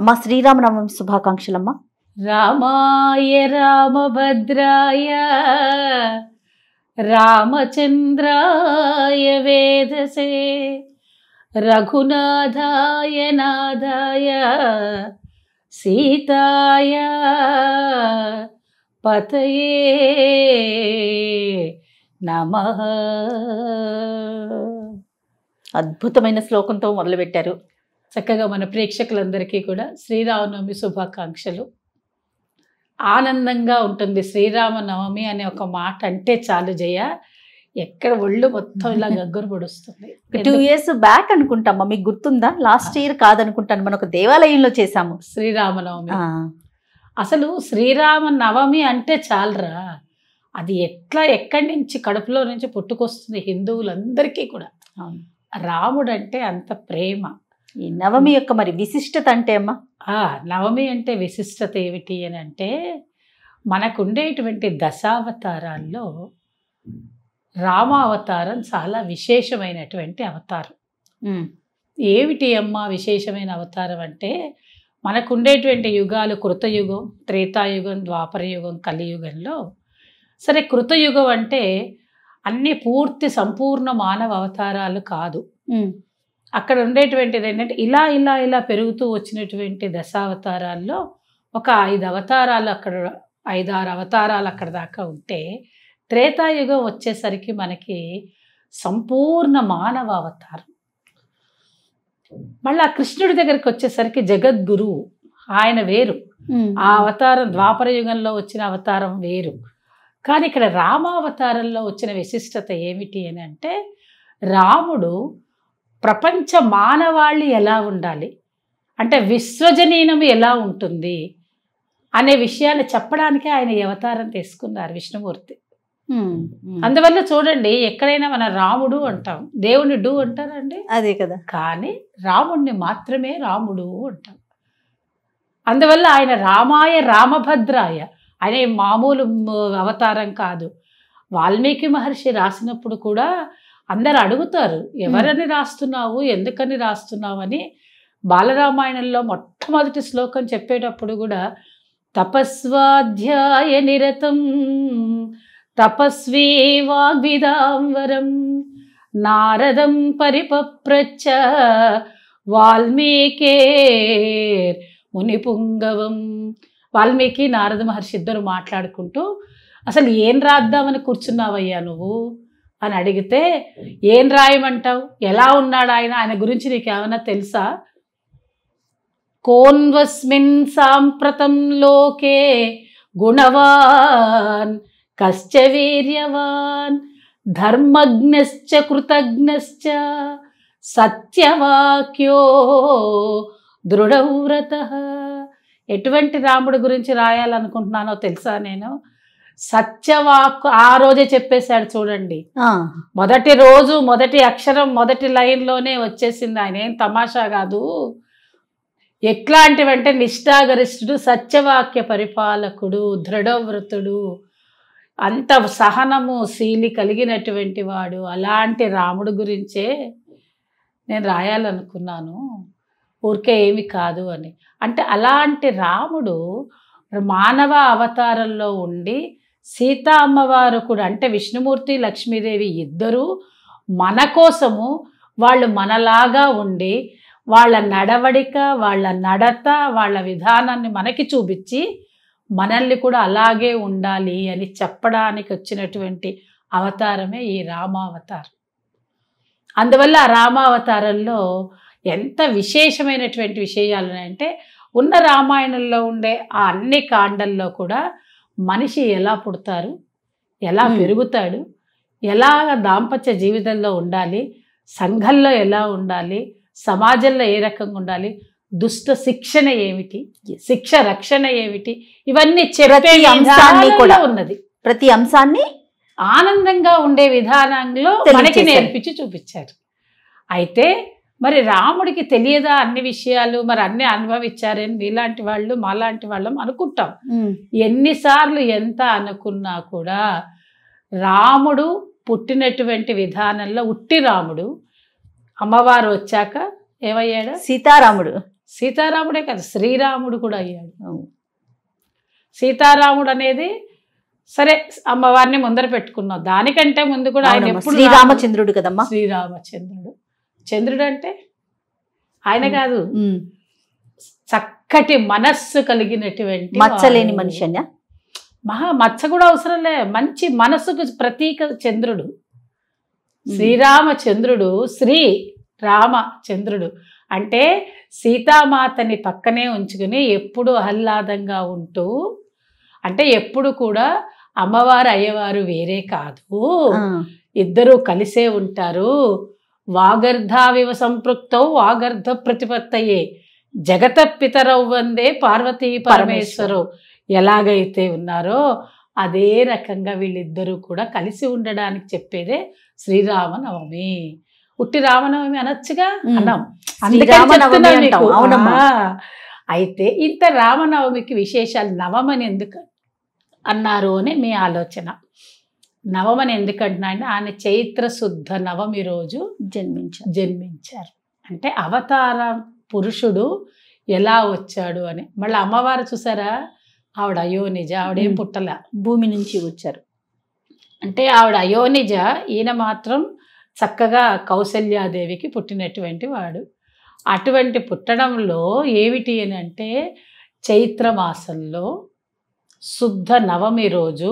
అమ్మ శ్రీరామనవమి శుభాకాంక్షలమ్మ రామాయ రామభద్రాయ రామచంద్రాయ వేదసే రఘునాథాయ నాదాయ సీతాయ పతయే నమ అద్భుతమైన శ్లోకంతో మొదలుపెట్టారు చక్కగా మన ప్రేక్షకులందరికీ కూడా శ్రీరామనవమి శుభాకాంక్షలు ఆనందంగా ఉంటుంది శ్రీరామనవమి అనే ఒక మాట అంటే చాలు జయ ఎక్కడ ఒళ్ళు మొత్తం ఇలా గగ్గురు పొడుస్తుంది టూ ఇయర్స్ బ్యాక్ అనుకుంటామా మీకు గుర్తుందా లాస్ట్ ఇయర్ కాదనుకుంటాను మనం ఒక దేవాలయంలో చేసాము శ్రీరామనవమి అసలు శ్రీరామ నవమి అంటే చాలరా అది ఎట్లా ఎక్కడి నుంచి కడుపులో నుంచి పుట్టుకొస్తుంది హిందువులందరికీ కూడా రాముడంటే అంత ప్రేమ ఈ నవమి యొక్క మరి విశిష్టత అంటే అమ్మా నవమి అంటే విశిష్టత ఏమిటి అని అంటే మనకుండేటువంటి దశావతారాల్లో రామావతారం చాలా విశేషమైనటువంటి అవతారం ఏమిటి అమ్మ విశేషమైన అవతారం అంటే మనకుండేటువంటి యుగాలు కృతయుగం త్రేతాయుగం ద్వాపరయుగం కలియుగంలో సరే కృతయుగం అంటే అన్ని పూర్తి సంపూర్ణ మానవ అవతారాలు కాదు అక్కడ ఉండేటువంటిది ఏంటంటే ఇలా ఇలా ఇలా పెరుగుతూ వచ్చినటువంటి దశావతారాల్లో ఒక ఐదు అవతారాలు అక్కడ ఐదారు అవతారాలు అక్కడ దాకా ఉంటే త్రేతాయుగం వచ్చేసరికి మనకి సంపూర్ణ మానవ అవతారం మళ్ళీ ఆ కృష్ణుడి దగ్గరికి వచ్చేసరికి జగద్గురువు ఆయన వేరు ఆ అవతారం ద్వాపర యుగంలో వచ్చిన అవతారం వేరు కానీ ఇక్కడ రామావతారంలో వచ్చిన విశిష్టత ఏమిటి అని అంటే రాముడు ప్రపంచ మానవాళి ఎలా ఉండాలి అంటే విశ్వజనీనము ఎలా ఉంటుంది అనే విషయాన్ని చెప్పడానికి ఆయన అవతారం తీసుకున్నారు విష్ణుమూర్తి అందువల్ల చూడండి ఎక్కడైనా మన రాముడు అంటాం దేవుని డు అంటారండి అదే కదా కానీ రాముణ్ణి మాత్రమే రాముడు అంటాం అందువల్ల ఆయన రామాయ రామభద్రాయ ఆయన మామూలు అవతారం కాదు వాల్మీకి మహర్షి రాసినప్పుడు కూడా అందరు అడుగుతారు ఎవరని రాస్తున్నావు ఎందుకని రాస్తున్నావు అని బాలరామాయణంలో మొట్టమొదటి శ్లోకం చెప్పేటప్పుడు కూడా తపస్వాధ్యాయ నిరతం తపస్వీ వాగ్విదాంబరం నారదం పరిపప్రచ వాల్మీకేర్ మునిపుంగవం వాల్మీకి నారద మహర్షి ఇద్దరు మాట్లాడుకుంటూ అసలు ఏం రాద్దామని కూర్చున్నావయ్యా నువ్వు అని అడిగితే ఏం రాయమంటావు ఎలా ఉన్నాడు ఆయన ఆయన గురించి ఏమైనా తెలుసా కోన్వస్మిన్ సాంప్రతం లోకే గుణవాన్ కశ్చ వీర్యవాన్ ధర్మజ్ఞశ్చ కృతజ్ఞశ్చ సత్యవాక్యో దృఢవ్రత ఎటువంటి రాముడి గురించి రాయాలనుకుంటున్నానో తెలుసా నేను సత్యవాక్ ఆ రోజే చెప్పేశాడు చూడండి మొదటి రోజు మొదటి అక్షరం మొదటి లైన్లోనే వచ్చేసింది ఆయన ఏం తమాషా కాదు ఎట్లాంటివంటే నిష్ఠాగరిష్ఠుడు సత్యవాక్య పరిపాలకుడు దృఢవ్రతుడు అంత సహనము శీలి కలిగినటువంటి వాడు అలాంటి రాముడు గురించే నేను రాయాలనుకున్నాను ఊరికే ఏమి కాదు అని అంటే అలాంటి రాముడు మానవ అవతారంలో ఉండి సీతా అమ్మవారు కూడా అంటే విష్ణుమూర్తి లక్ష్మీదేవి ఇద్దరూ మన కోసము వాళ్ళు మనలాగా ఉండి వాళ్ళ నడవడిక వాళ్ళ నడత వాళ్ళ విధానాన్ని మనకి చూపించి మనల్ని కూడా అలాగే ఉండాలి అని చెప్పడానికి వచ్చినటువంటి అవతారమే ఈ రామావతారం అందువల్ల ఆ రామావతారంలో ఎంత విశేషమైనటువంటి విషయాలు ఉన్నాయంటే ఉన్న రామాయణంలో ఉండే ఆ అన్ని కాండల్లో కూడా మనిషి ఎలా పుడతారు ఎలా పెరుగుతాడు ఎలా దాంపత్య జీవితంలో ఉండాలి సంఘంలో ఎలా ఉండాలి సమాజంలో ఏ రకంగా ఉండాలి దుష్ట శిక్షణ ఏమిటి శిక్ష రక్షణ ఏమిటి ఇవన్నీ చెప్పే అంశాన్ని కూడా ఉన్నది ప్రతి అంశాన్ని ఆనందంగా ఉండే విధానంలో మనకి నేర్పించి చూపించారు అయితే మరి రాముడికి తెలియదా అన్ని విషయాలు మరి అన్ని అనుభవించారని మీలాంటి వాళ్ళు మాలాంటి వాళ్ళం అనుకుంటాం ఎన్నిసార్లు ఎంత అనుకున్నా కూడా రాముడు పుట్టినటువంటి విధానంలో ఉట్టి రాముడు అమ్మవారు వచ్చాక ఏమయ్యాడు సీతారాముడు సీతారాముడే కదా శ్రీరాముడు కూడా అయ్యాడు సీతారాముడు అనేది సరే అమ్మవారిని ముందర పెట్టుకున్నాం దానికంటే ముందు కూడా ఆయన శ్రీరామచంద్రుడు కదమ్మా శ్రీరామచంద్రుడు చంద్రుడు అంటే ఆయన కాదు చక్కటి మనస్సు కలిగినటువంటి మచ్చలేని మనిషి అన్న మహా మచ్చ కూడా అవసరంలే మంచి మనస్సుకు ప్రతీక చంద్రుడు శ్రీరామచంద్రుడు శ్రీ రామ చంద్రుడు అంటే సీతామాతని పక్కనే ఉంచుకుని ఎప్పుడు ఆహ్లాదంగా ఉంటూ అంటే ఎప్పుడు కూడా అమ్మవారు అయ్యవారు వేరే కాదు ఇద్దరూ కలిసే ఉంటారు వాగర్ధావివ సంపృక్తౌ వాగర్ధ ప్రతిపత్తయే జగత పితరవు వందే పార్వతీ పరమేశ్వరు ఎలాగైతే ఉన్నారో అదే రకంగా వీళ్ళిద్దరూ కూడా కలిసి ఉండడానికి చెప్పేదే శ్రీరామనవమి ఉట్టి రామనవమి అనొచ్చుగా అన్నాం అయితే ఇంత రామనవమికి విశేషాలు నవమని ఎందుకు అన్నారు అనే మీ ఆలోచన నవమని ఎందుకంటున్నా అంటే ఆయన చైత్ర శుద్ధ నవమి రోజు జన్మించారు జన్మించారు అంటే అవతార పురుషుడు ఎలా వచ్చాడు అని మళ్ళీ అమ్మవారు చూసారా ఆవిడ అయోనిజ ఆవిడేం పుట్టల భూమి నుంచి వచ్చారు అంటే ఆవిడ అయోనిజ ఈయన మాత్రం చక్కగా కౌశల్యాదేవికి పుట్టినటువంటి వాడు అటువంటి పుట్టడంలో ఏమిటి అని అంటే చైత్రమాసంలో శుద్ధ నవమి రోజు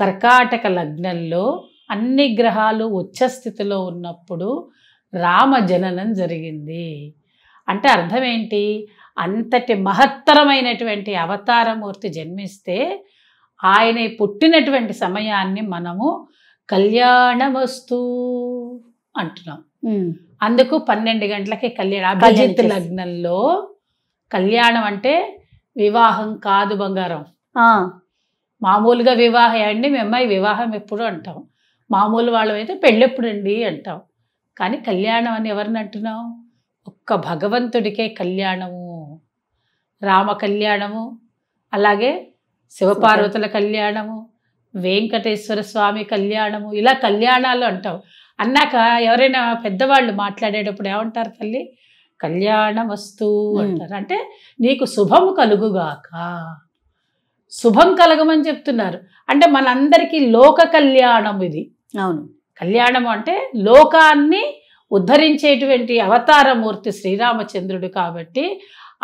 కర్కాటక లగ్నంలో అన్ని గ్రహాలు ఉచ్చస్థితిలో స్థితిలో ఉన్నప్పుడు రామ జననం జరిగింది అంటే అర్థం ఏంటి అంతటి మహత్తరమైనటువంటి అవతారమూర్తి జన్మిస్తే ఆయన పుట్టినటువంటి సమయాన్ని మనము కళ్యాణమస్తూ అంటున్నాం అందుకు పన్నెండు గంటలకి కళ్యాణ అభిజిత్ లగ్నంలో కళ్యాణం అంటే వివాహం కాదు బంగారం మామూలుగా వివాహం అండి మీ అమ్మాయి వివాహం ఎప్పుడు అంటాం మామూలు వాళ్ళమైతే పెళ్ళెప్పుడండి అంటాం కానీ కళ్యాణం అని ఎవరిని అంటున్నాం ఒక్క భగవంతుడికే కళ్యాణము రామ కళ్యాణము అలాగే శివపార్వతుల కళ్యాణము వెంకటేశ్వర స్వామి కళ్యాణము ఇలా కళ్యాణాలు అంటాం అన్నాక ఎవరైనా పెద్దవాళ్ళు మాట్లాడేటప్పుడు ఏమంటారు తల్లి వస్తువు అంటారు అంటే నీకు శుభము కలుగుగాక శుభం కలగమని చెప్తున్నారు అంటే మనందరికీ లోక కళ్యాణం ఇది అవును కళ్యాణం అంటే లోకాన్ని ఉద్ధరించేటువంటి అవతారమూర్తి శ్రీరామచంద్రుడు కాబట్టి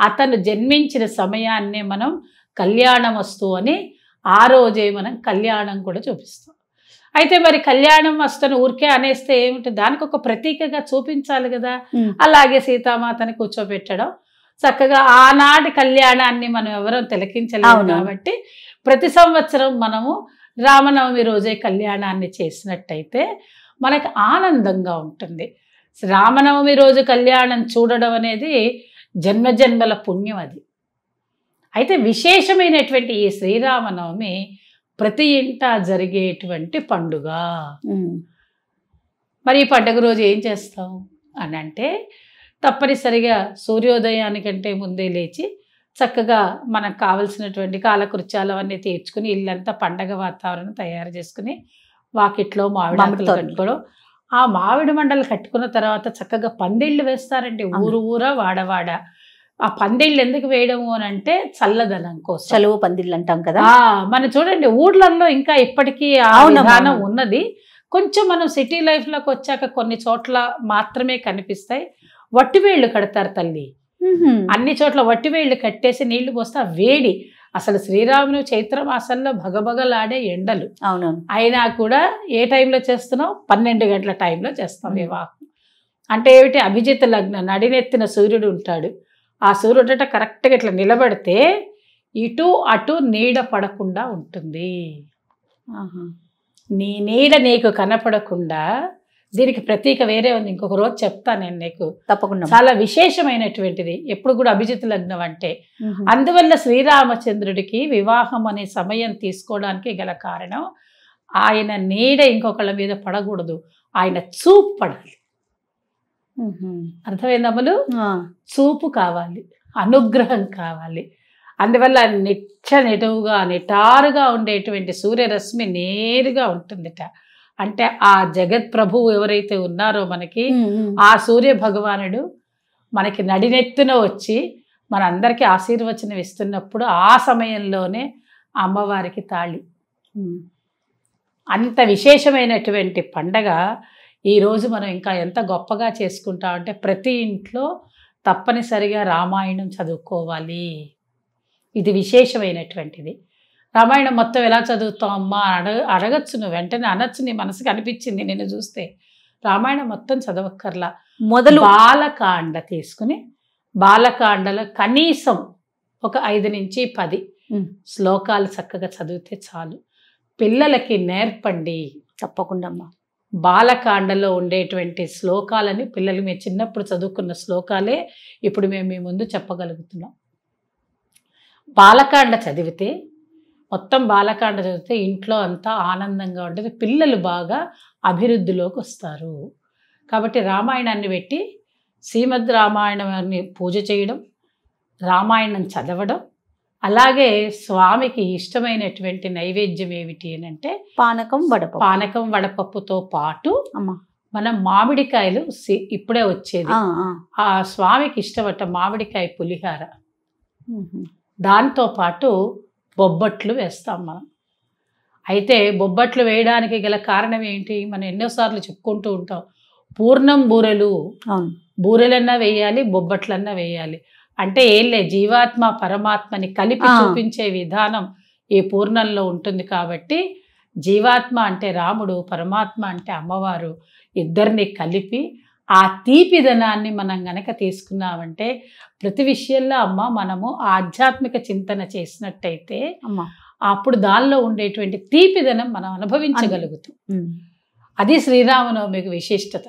అతను జన్మించిన సమయాన్నే మనం కళ్యాణం వస్తు అని ఆ రోజే మనం కళ్యాణం కూడా చూపిస్తాం అయితే మరి కళ్యాణం వస్తును ఊరికే అనేస్తే ఏమిటి దానికి ఒక ప్రతీకగా చూపించాలి కదా అలాగే సీతామాతని కూర్చోబెట్టడం చక్కగా ఆనాటి కళ్యాణాన్ని మనం ఎవరో తిలకించలేము కాబట్టి ప్రతి సంవత్సరం మనము రామనవమి రోజే కళ్యాణాన్ని చేసినట్టయితే మనకి ఆనందంగా ఉంటుంది రామనవమి రోజు కళ్యాణం చూడడం అనేది జన్మజన్మల పుణ్యం అది అయితే విశేషమైనటువంటి ఈ శ్రీరామనవమి ప్రతి ఇంట జరిగేటువంటి పండుగ మరి ఈ పండుగ రోజు ఏం చేస్తాం అని అంటే తప్పనిసరిగా సూర్యోదయానికంటే ముందే లేచి చక్కగా మనకు కావలసినటువంటి కాలకృత్యాలు అవన్నీ తీర్చుకుని ఇల్లంతా పండగ వాతావరణం తయారు చేసుకుని వాకిట్లో మామిడి మండలు కట్టుకోవడం ఆ మామిడి మండలు కట్టుకున్న తర్వాత చక్కగా పందిళ్ళు వేస్తారండి ఊరు ఊర వాడవాడ ఆ పందిళ్ళు ఎందుకు వేయడము అని అంటే చల్లదనం కోసం చలువు పందిళ్ళు అంటాం కదా మనం చూడండి ఊర్లలో ఇంకా ఇప్పటికీ ఆ ఉన్నది కొంచెం మనం సిటీ లైఫ్లోకి వచ్చాక కొన్ని చోట్ల మాత్రమే కనిపిస్తాయి వట్టి వేళ్ళు కడతారు తల్లి అన్ని చోట్ల వట్టి వేళ్ళు కట్టేసి నీళ్లు పోస్తే వేడి అసలు శ్రీరామును చైత్రమాసంలో భగభగలాడే ఎండలు అవును అయినా కూడా ఏ టైంలో చేస్తున్నావు పన్నెండు గంటల టైంలో చేస్తాం వివాహం అంటే ఏమిటి అభిజిత్ లగ్న నడినెత్తిన సూర్యుడు ఉంటాడు ఆ సూర్యుడట కరెక్ట్గా ఇట్లా నిలబడితే ఇటు అటు నీడ పడకుండా ఉంటుంది నీ నీడ నీకు కనపడకుండా దీనికి ప్రతీక వేరే ఉంది ఇంకొక రోజు చెప్తాను నేను నీకు తప్పకుండా చాలా విశేషమైనటువంటిది ఎప్పుడు కూడా అభిజిత్ లగ్నం అంటే అందువల్ల శ్రీరామచంద్రుడికి వివాహం అనే సమయం తీసుకోవడానికి గల కారణం ఆయన నీడ ఇంకొకళ్ళ మీద పడకూడదు ఆయన చూపు పడాలి అమలు చూపు కావాలి అనుగ్రహం కావాలి అందువల్ల నిచ్చ నిటవుగా నిటారుగా ఉండేటువంటి సూర్యరశ్మి నేరుగా ఉంటుందిట అంటే ఆ జగత్ ప్రభువు ఎవరైతే ఉన్నారో మనకి ఆ సూర్య భగవానుడు మనకి నడినెత్తున వచ్చి మనందరికీ ఆశీర్వచనం ఇస్తున్నప్పుడు ఆ సమయంలోనే అమ్మవారికి తాళి అంత విశేషమైనటువంటి పండగ ఈరోజు మనం ఇంకా ఎంత గొప్పగా చేసుకుంటామంటే అంటే ప్రతి ఇంట్లో తప్పనిసరిగా రామాయణం చదువుకోవాలి ఇది విశేషమైనటువంటిది రామాయణం మొత్తం ఎలా చదువుతాం అమ్మా అడగ అడగచ్చు నువ్వు వెంటనే అనొచ్చు నీ మనసుకి అనిపించింది నిన్ను చూస్తే రామాయణం మొత్తం చదవక్కర్లా మొదలు బాలకాండ తీసుకుని బాలకాండలో కనీసం ఒక ఐదు నుంచి పది శ్లోకాలు చక్కగా చదివితే చాలు పిల్లలకి నేర్పండి తప్పకుండా అమ్మా బాలకాండలో ఉండేటువంటి శ్లోకాలని పిల్లలు మేము చిన్నప్పుడు చదువుకున్న శ్లోకాలే ఇప్పుడు మేము మీ ముందు చెప్పగలుగుతున్నాం బాలకాండ చదివితే మొత్తం బాలకాండ చదివితే ఇంట్లో అంతా ఆనందంగా ఉంటుంది పిల్లలు బాగా అభివృద్ధిలోకి వస్తారు కాబట్టి రామాయణాన్ని పెట్టి శ్రీమద్ రామాయణాన్ని పూజ చేయడం రామాయణం చదవడం అలాగే స్వామికి ఇష్టమైనటువంటి నైవేద్యం ఏమిటి అని అంటే పానకం వడపప్పు పానకం వడపప్పుతో పాటు మనం మామిడికాయలు ఇప్పుడే వచ్చేది ఆ స్వామికి ఇష్టపడ్డ మామిడికాయ పులిహార దాంతో పాటు బొబ్బట్లు వేస్తాం మనం అయితే బొబ్బట్లు వేయడానికి గల కారణం ఏంటి మనం ఎన్నోసార్లు చెప్పుకుంటూ ఉంటాం పూర్ణం బూరెలు బూరెలన్నా వేయాలి బొబ్బట్లన్నా వేయాలి అంటే ఏంలే జీవాత్మ పరమాత్మని కలిపి చూపించే విధానం ఈ పూర్ణంలో ఉంటుంది కాబట్టి జీవాత్మ అంటే రాముడు పరమాత్మ అంటే అమ్మవారు ఇద్దరిని కలిపి ఆ తీపిదనాన్ని మనం గనక తీసుకున్నామంటే ప్రతి విషయంలో అమ్మ మనము ఆధ్యాత్మిక చింతన చేసినట్టయితే అప్పుడు దానిలో ఉండేటువంటి తీపిదనం మనం అనుభవించగలుగుతాం అది శ్రీరామనవమికి విశిష్టత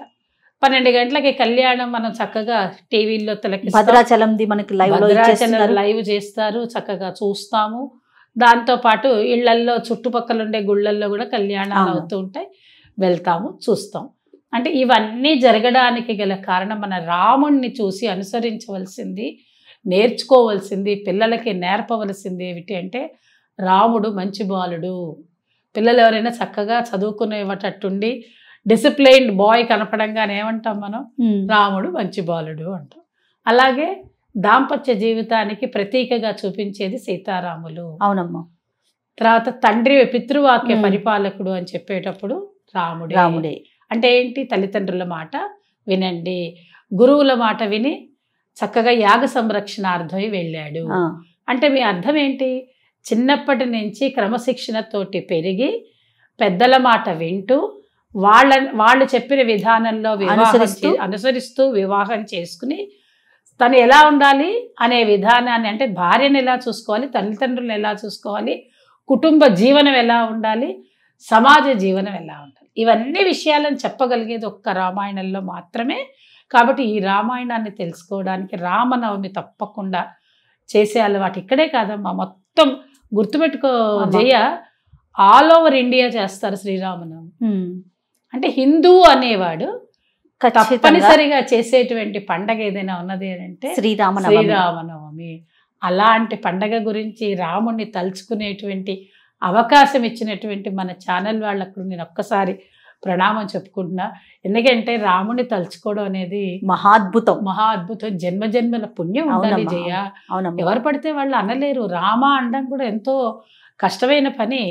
పన్నెండు గంటలకి కళ్యాణం మనం చక్కగా టీవీల్లో తలకి మనకి లైవ్ చేస్తారు చక్కగా చూస్తాము దాంతోపాటు ఇళ్లల్లో చుట్టుపక్కల ఉండే గుళ్ళల్లో కూడా కళ్యాణాలు అవుతూ ఉంటాయి వెళ్తాము చూస్తాం అంటే ఇవన్నీ జరగడానికి గల కారణం మన రాముణ్ణి చూసి అనుసరించవలసింది నేర్చుకోవలసింది పిల్లలకి నేర్పవలసింది ఏమిటి అంటే రాముడు మంచి బాలుడు పిల్లలు ఎవరైనా చక్కగా చదువుకునేటట్టుండి డిసిప్లైన్డ్ బాయ్ కనపడంగానే ఏమంటాం మనం రాముడు మంచి బాలుడు అంటాం అలాగే దాంపత్య జీవితానికి ప్రతీకగా చూపించేది సీతారాములు అవునమ్మా తర్వాత తండ్రి పితృవాక్య పరిపాలకుడు అని చెప్పేటప్పుడు రాముడు రాముడే అంటే ఏంటి తల్లిదండ్రుల మాట వినండి గురువుల మాట విని చక్కగా యాగ సంరక్షణార్థమై వెళ్ళాడు అంటే మీ అర్థం ఏంటి చిన్నప్పటి నుంచి క్రమశిక్షణతోటి పెరిగి పెద్దల మాట వింటూ వాళ్ళ వాళ్ళు చెప్పిన విధానంలో వివాహం అనుసరిస్తూ వివాహం చేసుకుని తను ఎలా ఉండాలి అనే విధానాన్ని అంటే భార్యను ఎలా చూసుకోవాలి తల్లిదండ్రులను ఎలా చూసుకోవాలి కుటుంబ జీవనం ఎలా ఉండాలి సమాజ జీవనం ఎలా ఉండాలి ఇవన్నీ విషయాలను చెప్పగలిగేది ఒక్క రామాయణంలో మాత్రమే కాబట్టి ఈ రామాయణాన్ని తెలుసుకోవడానికి రామనవమి తప్పకుండా చేసే అలవాటు ఇక్కడే కాదమ్మా మొత్తం గుర్తుపెట్టుకో జయ ఆల్ ఓవర్ ఇండియా చేస్తారు శ్రీరామనవమి అంటే హిందూ అనేవాడు తప్పనిసరిగా చేసేటువంటి పండగ ఏదైనా ఉన్నది అంటే శ్రీరామ శ్రీరామనవమి అలాంటి పండగ గురించి రాముణ్ణి తలుచుకునేటువంటి అవకాశం ఇచ్చినటువంటి మన ఛానల్ వాళ్ళకు నేను ఒక్కసారి ప్రణామం చెప్పుకుంటున్నా ఎందుకంటే రాముడిని తలుచుకోవడం అనేది మహాద్భుతం మహాద్భుతం జన్మ జన్మల పుణ్యం ఉండాలి జయ ఎవరు పడితే వాళ్ళు అనలేరు రామ అనడం కూడా ఎంతో కష్టమైన పని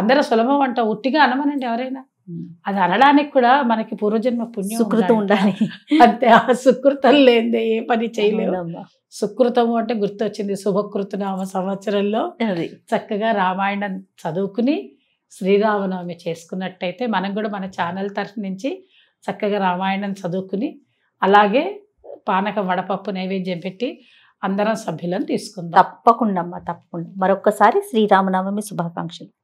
అందరూ సులభం అంట ఉట్టిగా అనమనండి ఎవరైనా అది అనడానికి కూడా మనకి పూర్వజన్మ పుణ్యం సుకృతం ఉండాలి అంతే ఆ సుకృతం లేదే ఏ పని చేయలేదు సుకృతము అంటే గుర్తొచ్చింది శుభకృతనామ సంవత్సరంలో చక్కగా రామాయణం చదువుకుని శ్రీరామనవమి చేసుకున్నట్టయితే మనం కూడా మన ఛానల్ తరఫు నుంచి చక్కగా రామాయణం చదువుకుని అలాగే పానక వడపప్పు నైవేద్యం పెట్టి అందరం సభ్యులను తీసుకుందాం తప్పకుండా అమ్మ తప్పకుండా మరొకసారి శ్రీరామనవమి శుభాకాంక్షలు